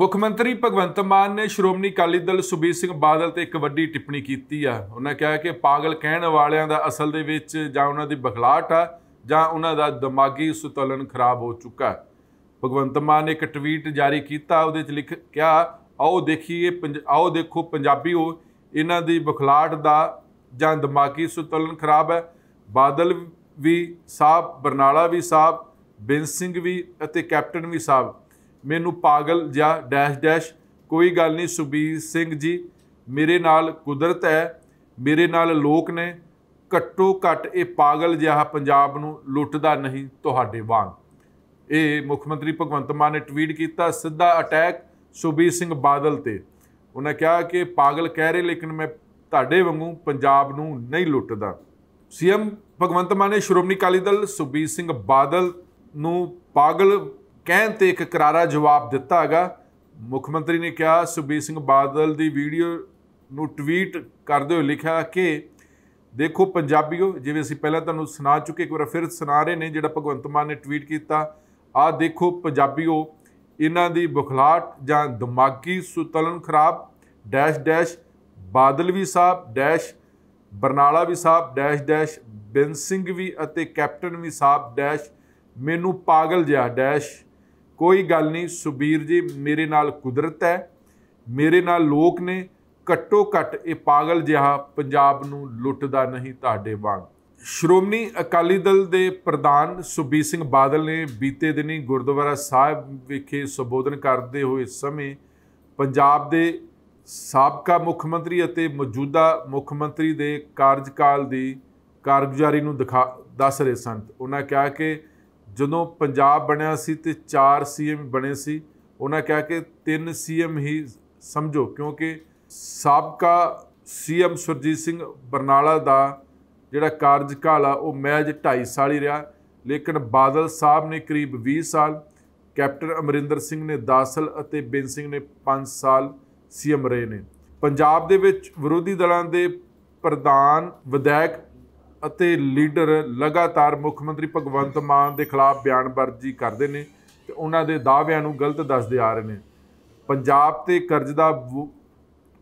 ਮੁੱਖ ਮੰਤਰੀ ਭਗਵੰਤ ਮਾਨ ਨੇ ਸ਼੍ਰੋਮਣੀ ਅਕਾਲੀ ਦਲ ਸੁਬੀਰ ਸਿੰਘ ਬਾਦਲ ਤੇ ਇੱਕ ਵੱਡੀ ਟਿੱਪਣੀ ਕੀਤੀ ਆ ਉਹਨਾਂ ਕਿਹਾ ਕਿ ਪਾਗਲ ਕਹਿਣ ਵਾਲਿਆਂ ਦਾ ਅਸਲ ਦੇ ਵਿੱਚ ਜਾਂ ਉਹਨਾਂ ਦੀ ਬਖਲਾਟ ਆ ਜਾਂ ਉਹਨਾਂ ਦਾ ਦਿਮਾਗੀ ਸੁਤਲਨ ਖਰਾਬ ਹੋ ਚੁੱਕਾ ਭਗਵੰਤ ਮਾਨ ਨੇ ਇੱਕ ਟਵੀਟ ਜਾਰੀ ਕੀਤਾ ਉਹਦੇ 'ਚ ਲਿਖ ਕਿਹਾ ਆਓ ਦੇਖੀਏ ਆਓ ਦੇਖੋ ਪੰਜਾਬੀਓ ਇਹਨਾਂ ਦੀ ਬਖਲਾਟ ਦਾ ਜਾਂ ਦਿਮਾਗੀ ਸੁਤਲਨ ਖਰਾਬ ਹੈ ਬਾਦਲ ਵੀ ਸਾਹਿਬ ਬਰਨਾਲਾ ਵੀ ਸਾਹਿਬ ਬਿੰਦ ਸਿੰਘ ਵੀ ਅਤੇ ਕੈਪਟਨ ਵੀ ਸਾਹਿਬ ਮੈਨੂੰ ਪਾਗਲ ਜਾਂ ਡੈਸ਼ ਡੈਸ਼ ਕੋਈ ਗੱਲ ਨਹੀਂ ਸੁਬੀਰ ਸਿੰਘ ਜੀ ਮੇਰੇ ਨਾਲ ਕੁਦਰਤ ਹੈ ਮੇਰੇ ਨਾਲ ਲੋਕ ਨੇ ਘੱਟੋ ਘੱਟ ਇਹ ਪਾਗਲ ਜਿਹਾ ਪੰਜਾਬ ਨੂੰ ਲੁੱਟਦਾ ਨਹੀਂ ਤੁਹਾਡੇ ਵਾਂਗ ਇਹ ਮੁੱਖ ਮੰਤਰੀ ਭਗਵੰਤ ਮਾਨ ਨੇ ਟਵੀਟ ਕੀਤਾ ਸਿੱਧਾ ਅਟੈਕ ਸੁਬੀਰ ਸਿੰਘ ਬਾਦਲ ਤੇ ਉਹਨਾਂ ਕਿਹਾ ਕਿ ਪਾਗਲ ਕਹਿ ਰਹੇ ਲੇਕਿਨ ਮੈਂ ਤੁਹਾਡੇ ਵਾਂਗੂ ਪੰਜਾਬ ਨੂੰ ਨਹੀਂ ਲੁੱਟਦਾ ਸੀਐਮ ਭਗਵੰਤ ਮਾਨ ਨੇ ਸ਼੍ਰੋਮਣੀ ਅਕਾਲੀ ਦਲ ਸੁਬੀਰ ਸਿੰਘ ਬਾਦਲ ਨੂੰ ਪਾਗਲ ਕਹਿਣ ਤੇ ਇੱਕ ਕਰਾਰਾ ਜਵਾਬ ਦਿੱਤਾ ਹੈਗਾ ਮੁੱਖ ਮੰਤਰੀ ਨੇ ਕਿਹਾ ਸੁਬੀਰ ਸਿੰਘ ਬਾਦਲ ਦੀ ਵੀਡੀਓ ਨੂੰ ਟਵੀਟ ਕਰਦੇ ਹੋਏ ਲਿਖਿਆ ਕਿ ਦੇਖੋ ਪੰਜਾਬੀਓ ਜਿਵੇਂ ਅਸੀਂ ਪਹਿਲਾਂ ਤੁਹਾਨੂੰ ਸੁਣਾ ਚੁੱਕੇ ਇੱਕ ਵਾਰ ਫਿਰ ਸੁਣਾ ਰਹੇ ਨੇ ਜਿਹੜਾ ਭਗਵੰਤ ਮਾਨ ਨੇ ਟਵੀਟ ਕੀਤਾ ਆ ਦੇਖੋ ਪੰਜਾਬੀਓ ਇਹਨਾਂ ਦੀ ਬੁਖਲਾਟ ਜਾਂ ਦਿਮਾਗੀ ਸੁਤਲਨ ਖਰਾਬ ਡੈਸ਼ ਡੈਸ਼ ਬਾਦਲ ਵੀ ਸਾਹਿਬ ਡੈਸ਼ ਬਰਨਾਲਾ ਵੀ ਸਾਹਿਬ ਡੈਸ਼ ਡੈਸ਼ ਬਿੰਦ ਸਿੰਘ ਵੀ ਅਤੇ ਕੈਪਟਨ ਵੀ ਸਾਹਿਬ ਡੈਸ਼ ਮੈਨੂੰ ਪਾਗਲ ਜਿਹਾ ਡੈਸ਼ ਕੋਈ ਗੱਲ ਨਹੀਂ ਸੁਬੀਰ ਜੀ ਮੇਰੇ ਨਾਲ ਕੁਦਰਤ ਹੈ ਮੇਰੇ ਨਾਲ ਲੋਕ ਨੇ ਘੱਟੋ ਘੱਟ ਇਹ ਪਾਗਲ ਜਿਹਾ ਪੰਜਾਬ ਨੂੰ ਲੁੱਟਦਾ ਨਹੀਂ ਤੁਹਾਡੇ ਵਾਂਗ ਸ਼੍ਰੋਮਣੀ ਅਕਾਲੀ ਦਲ ਦੇ ਪ੍ਰਧਾਨ ਸੁਬੀਰ ਸਿੰਘ ਬਾਦਲ ਨੇ ਬੀਤੇ ਦਿਨੀ ਗੁਰਦੁਆਰਾ ਸਾਹਿਬ ਵਿਖੇ ਸੰਬੋਧਨ ਕਰਦੇ ਹੋਏ ਸਮੇਂ ਪੰਜਾਬ ਦੇ ਸਾਬਕਾ ਮੁੱਖ ਮੰਤਰੀ ਅਤੇ ਮੌਜੂਦਾ ਮੁੱਖ ਮੰਤਰੀ ਦੇ ਕਾਰਜਕਾਲ ਦੀ ਕਾਰਗੁਜ਼ਾਰੀ ਨੂੰ ਦਿਖਾ ਦੱਸ ਰਹੇ ਸਨ ਉਹਨਾਂ ਕਿਹਾ ਕਿ ਜਦੋਂ ਪੰਜਾਬ ਬਣਿਆ ਸੀ ਤੇ 4 ਸੀਐਮ ਬਣੇ ਸੀ ਉਹਨਾਂ ਕਿਹਾ ਕਿ ਤਿੰਨ ਸੀਐਮ ਹੀ ਸਮਝੋ ਕਿਉਂਕਿ ਸਾਬਕਾ ਸੀਐਮ ਸੁਰਜੀਤ ਸਿੰਘ ਬਰਨਾਲਾ ਦਾ ਜਿਹੜਾ ਕਾਰਜਕਾਲ ਆ ਉਹ ਮਹਿਜ 2.5 ਸਾਲ ਹੀ ਰਿਹਾ ਲੇਕਿਨ ਬਾਦਲ ਸਾਹਿਬ ਨੇ ਕਰੀਬ 20 ਸਾਲ ਕੈਪਟਨ ਅਮਰਿੰਦਰ ਸਿੰਘ ਨੇ 10 ਸਾਲ ਅਤੇ ਬਿੰਦ ਸਿੰਘ ਨੇ 5 ਸਾਲ ਸੀਐਮ ਰਹੇ ਨੇ ਪੰਜਾਬ ਦੇ ਵਿੱਚ ਵਿਰੋਧੀ ਦਲਾਂ ਦੇ ਪ੍ਰਧਾਨ ਵਿਧਾਇਕ ਅਤੇ ਲੀਡਰ ਲਗਾਤਾਰ ਮੁੱਖ ਮੰਤਰੀ ਭਗਵੰਤ ਮਾਨ ਦੇ ਖਿਲਾਫ ਬਿਆਨਬਾਜ਼ੀ ਕਰਦੇ ਨੇ ਤੇ ਉਹਨਾਂ ਦੇ ਦਾਅਵਿਆਂ ਨੂੰ ਗਲਤ ਦੱਸਦੇ ਆ ਰਹੇ ਨੇ ਪੰਜਾਬ ਤੇ ਕਰਜ਼ ਦਾ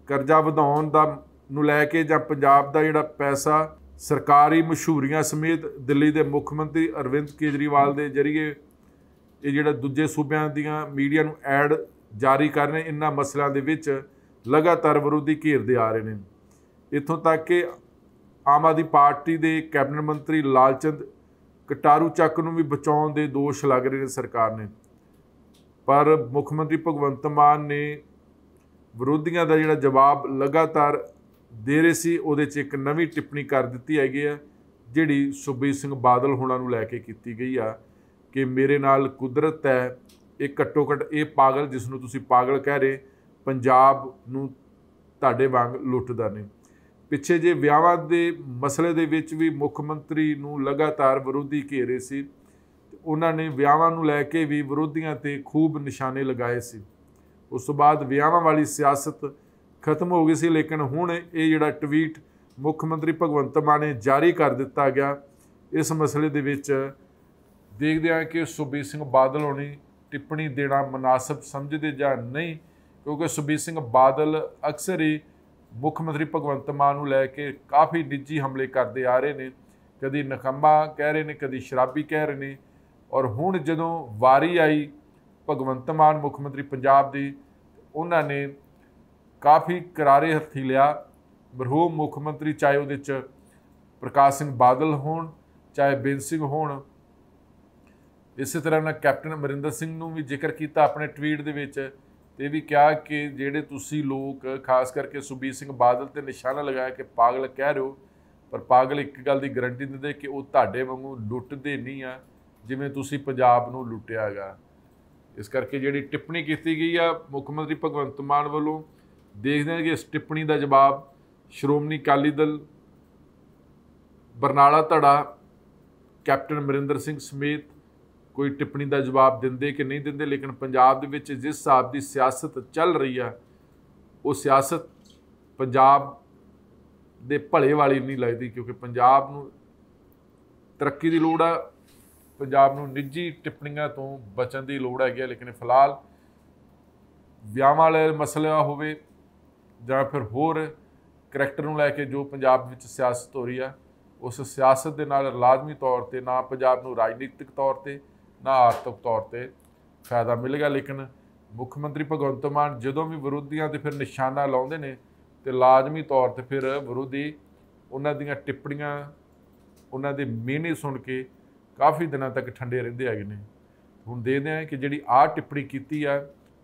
ਕਰਜ਼ਾ ਵਧਾਉਣ ਦਾ ਨੂੰ ਲੈ ਕੇ ਜਾਂ ਪੰਜਾਬ ਦਾ ਜਿਹੜਾ ਪੈਸਾ ਸਰਕਾਰੀ ਮਸ਼ਹੂਰੀਆਂ ਸਮੇਤ ਦਿੱਲੀ ਦੇ ਮੁੱਖ ਮੰਤਰੀ ਅਰਵਿੰਦ ਕੇਜਰੀਵਾਲ ਦੇ ਜਰੀਏ ਇਹ ਜਿਹੜਾ ਦੂਜੇ ਸੂਬਿਆਂ ਦੀਆਂ ਮੀਡੀਆ ਨੂੰ ਐਡ ਜਾਰੀ ਕਰ ਰਹੇ ਇਹਨਾਂ ਮਸਲਿਆਂ ਦੇ ਵਿੱਚ ਲਗਾਤਾਰ ਵਿਰੋਧੀ ਘੇਰਦੇ ਆ ਰਹੇ ਨੇ ਇਥੋਂ ਤੱਕ ਕਿ ਆਮ ਆਦਮੀ ਪਾਰਟੀ ਦੇ ਕੈਬਨਿਟ ਮੰਤਰੀ ਲਾਲਚੰਦ ਕਟਾਰੂ ਚੱਕ ਨੂੰ ਵੀ ਬਚਾਉਣ ਦੇ ਦੋਸ਼ ਲੱਗ ਰਹੇ ਨੇ ਸਰਕਾਰ ਨੇ ਪਰ ਮੁੱਖ ਮੰਤਰੀ ਭਗਵੰਤ ਮਾਨ ਨੇ ਵਿਰੋਧੀਆਂ ਦਾ ਜਿਹੜਾ ਜਵਾਬ ਲਗਾਤਾਰ ਦੇ ਰਹੇ ਸੀ ਉਹਦੇ 'ਚ ਇੱਕ ਨਵੀਂ ਟਿੱਪਣੀ ਕਰ ਦਿੱਤੀ ਹੈਗੀ ਆ ਜਿਹੜੀ ਸੁਬੀਰ ਸਿੰਘ ਬਾਦਲ ਹੋਣਾ ਨੂੰ ਲੈ ਕੇ ਕੀਤੀ ਗਈ ਆ ਕਿ ਮੇਰੇ ਨਾਲ ਕੁਦਰਤ ਹੈ ਇਹ ਘੱਟੋ ਘੱਟ ਇਹ ਪਾਗਲ ਜਿਸ ਨੂੰ ਤੁਸੀਂ ਪਾਗਲ ਕਹਿ ਰਹੇ ਪੰਜਾਬ ਨੂੰ ਤੁਹਾਡੇ ਵਾਂਗ ਲੁੱਟਦਾ ਨੇ ਪਿੱਛੇ ਜੇ ਵਿਆਹਾਂ ਦੇ ਮਸਲੇ ਦੇ ਵਿੱਚ ਵੀ ਮੁੱਖ ਮੰਤਰੀ ਨੂੰ ਲਗਾਤਾਰ ਵਿਰੋਧੀ ਘੇਰੇ ਸੀ ਉਹਨਾਂ ਨੇ ਵਿਆਹਾਂ ਨੂੰ ਲੈ ਕੇ ਵੀ ਵਿਰੋਧੀਆਂ ਤੇ ਖੂਬ ਨਿਸ਼ਾਨੇ ਲਗਾਏ ਸੀ ਉਸ ਤੋਂ ਬਾਅਦ ਵਿਆਹਾਂ ਵਾਲੀ ਸਿਆਸਤ ਖਤਮ ਹੋ ਗਈ ਸੀ ਲੇਕਿਨ ਹੁਣ ਇਹ ਜਿਹੜਾ ਟਵੀਟ ਮੁੱਖ ਮੰਤਰੀ ਭਗਵੰਤ ਮਾਨ ਨੇ ਜਾਰੀ ਕਰ ਦਿੱਤਾ ਗਿਆ ਇਸ ਮਸਲੇ ਦੇ ਵਿੱਚ ਦੇਖਦੇ ਆ ਕਿ ਸੁਬੀਰ ਸਿੰਘ ਬਾਦਲ ਹੋਣੀ ਟਿੱਪਣੀ ਦੇਣਾ ਮناسب ਸਮਝਦੇ ਜਾਂ ਨਹੀਂ ਕਿਉਂਕਿ ਸੁਬੀਰ ਸਿੰਘ ਬਾਦਲ ਅਕਸਰ ਹੀ ਮੁੱਖ ਮੰਤਰੀ ਭਗਵੰਤ ਮਾਨ ਨੂੰ ਲੈ ਕੇ ਕਾਫੀ ਨਿੱਜੀ ਹਮਲੇ ਕਰਦੇ ਆ ਰਹੇ ਨੇ ਕਦੀ ਨਖੰਬਾ ਕਹਿ ਰਹੇ ਨੇ ਕਦੀ ਸ਼ਰਾਬੀ ਕਹਿ ਰਹੇ ਨੇ ਔਰ ਹੁਣ ਜਦੋਂ ਵਾਰੀ ਆਈ ਭਗਵੰਤ ਮਾਨ ਮੁੱਖ ਮੰਤਰੀ ਪੰਜਾਬ ਦੀ ਉਹਨਾਂ ਨੇ ਕਾਫੀ ਕਰਾਰੇ ਹੱਥੀ ਲਿਆ ਮਰਹੂਮ ਮੁੱਖ ਮੰਤਰੀ ਚਾਹੇ ਉਹਦੇ ਚ ਪ੍ਰਕਾਸ਼ ਸਿੰਘ ਬਾਦਲ ਹੋਣ ਚਾਹੇ ਬੇਨ ਸਿੰਘ ਹੋਣ ਇਸੇ ਤਰ੍ਹਾਂ ਨਾਲ ਕੈਪਟਨ ਅਮਰਿੰਦਰ ਸਿੰਘ ਨੂੰ ਵੀ ਜ਼ਿਕਰ ਕੀਤਾ ਆਪਣੇ ਟਵੀਟ ਦੇ ਵਿੱਚ ਇਹ ਵੀ ਕਿਹਾ ਕਿ ਜਿਹੜੇ ਤੁਸੀਂ ਲੋਕ ਖਾਸ ਕਰਕੇ ਸੁਬੀਰ ਸਿੰਘ ਬਾਦਲ ਤੇ ਨਿਸ਼ਾਨਾ ਲਗਾਇਆ ਕਿ ਪਾਗਲ ਕਹਿ ਰਹੇ ਹੋ ਪਰ ਪਾਗਲ ਇੱਕ ਗੱਲ ਦੀ ਗਾਰੰਟੀ ਦਿੰਦੇ ਕਿ ਉਹ ਤੁਹਾਡੇ ਵਾਂਗੂ ਲੁੱਟਦੇ ਨਹੀਂ ਆ ਜਿਵੇਂ ਤੁਸੀਂ ਪੰਜਾਬ ਨੂੰ ਲੁੱਟਿਆਗਾ ਇਸ ਕਰਕੇ ਜਿਹੜੀ ਟਿੱਪਣੀ ਕੀਤੀ ਗਈ ਆ ਮੁੱਖ ਮੰਤਰੀ ਭਗਵੰਤ ਮਾਨ ਵੱਲੋਂ ਦੇਖਦੇ ਹਾਂ ਕਿ ਇਸ ਟਿੱਪਣੀ ਦਾ ਜਵਾਬ ਸ਼੍ਰੋਮਣੀ ਅਕਾਲੀ ਦਲ ਬਰਨਾਲਾ ਧੜਾ ਕੈਪਟਨ ਮਰਿੰਦਰ ਸਿੰਘ ਸਮੇਤ ਕੋਈ ਟਿੱਪਣੀ ਦਾ ਜਵਾਬ ਦਿੰਦੇ ਕਿ ਨਹੀਂ ਦਿੰਦੇ ਲੇਕਿਨ ਪੰਜਾਬ ਦੇ ਵਿੱਚ ਜਿਸ ਹਿਸਾਬ ਦੀ ਸਿਆਸਤ ਚੱਲ ਰਹੀ ਆ ਉਹ ਸਿਆਸਤ ਪੰਜਾਬ ਦੇ ਭਲੇ ਵਾਲੀ ਨਹੀਂ ਲੱਗਦੀ ਕਿਉਂਕਿ ਪੰਜਾਬ ਨੂੰ ਤਰੱਕੀ ਦੀ ਲੋੜ ਆ ਪੰਜਾਬ ਨੂੰ ਨਿੱਜੀ ਟਿੱਪਣੀਆਂ ਤੋਂ ਬਚਣ ਦੀ ਲੋੜ ਹੈਗੀ ਲੇਕਿਨ ਫਿਲਹਾਲ ਵਿਆਹ ਵਾਲੇ ਆ ਹੋਵੇ ਜਾਂ ਫਿਰ ਹੋਰ ਕਰੈਕਟਰ ਨੂੰ ਲੈ ਕੇ ਜੋ ਪੰਜਾਬ ਵਿੱਚ ਸਿਆਸਤ ਹੋ ਰਹੀ ਆ ਉਸ ਸਿਆਸਤ ਦੇ ਨਾਲ ਲਾਜ਼ਮੀ ਤੌਰ ਤੇ ਨਾ ਪੰਜਾਬ ਨੂੰ ਰਾਜਨੀਤਿਕ ਤੌਰ ਤੇ ਨਾ ਆਰਥਿਕ ਤੌਰ ਤੇ ਫਾਇਦਾ ਮਿਲੇਗਾ ਲੇਕਿਨ ਮੁੱਖ ਮੰਤਰੀ ਭਗਵੰਤ ਮਾਨ ਜਦੋਂ ਵੀ ਵਿਰੋਧੀਆਂ ਤੇ ਫਿਰ ਨਿਸ਼ਾਨਾ ਲਾਉਂਦੇ ਨੇ ਤੇ ਲਾਜ਼ਮੀ ਤੌਰ ਤੇ ਫਿਰ ਵਿਰੋਧੀ ਉਹਨਾਂ ਦੀਆਂ ਟਿੱਪਣੀਆਂ ਉਹਨਾਂ ਦੇ ਮੀਨੇ ਸੁਣ ਕੇ ਕਾਫੀ ਦਿਨਾਂ ਤੱਕ ਠੰਡੇ ਰਹਿੰਦੇ ਆਗੇ ਨੇ ਹੁਣ ਦੇਖਦੇ ਆ ਕਿ ਜਿਹੜੀ ਆ ਟਿੱਪਣੀ ਕੀਤੀ ਆ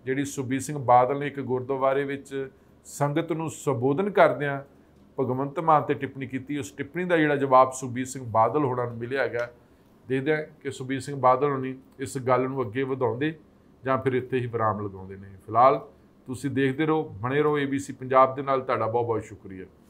ਜਿਹੜੀ ਸੁਬੀ ਸਿੰਘ ਬਾਦਲ ਨੇ ਇੱਕ ਗੁਰਦੁਆਰੇ ਵਿੱਚ ਸੰਗਤ ਨੂੰ ਸੰਬੋਧਨ ਕਰਦਿਆਂ ਭਗਵੰਤ ਮਾਨ ਤੇ ਟਿੱਪਣੀ ਕੀਤੀ ਉਸ ਟਿੱਪਣੀ ਦਾ ਜਿਹੜਾ ਜਵਾਬ ਸੁਬੀ ਸਿੰਘ ਬਾਦਲ ਹੋਣਾ ਨੂੰ ਮਿਲਿਆ ਹੈਗਾ ਦੇਖਦੇ ਦੇ ਕਿ ਸੁਬੀਰ ਸਿੰਘ ਬਾਦਲ ਹੋਣੀ ਇਸ ਗੱਲ ਨੂੰ ਅੱਗੇ ਵਧਾਉਂਦੇ ਜਾਂ ਫਿਰ ਇੱਥੇ ਹੀ ਵਿਰਾਮ ਲਗਾਉਂਦੇ ਨੇ ਫਿਲਹਾਲ ਤੁਸੀਂ ਦੇਖਦੇ ਰਹੋ ਬਣੇ ਰਹੋ ABC ਪੰਜਾਬ ਦੇ ਨਾਲ ਤੁਹਾਡਾ ਬਹੁਤ ਬਹੁਤ ਸ਼ੁਕਰੀਆ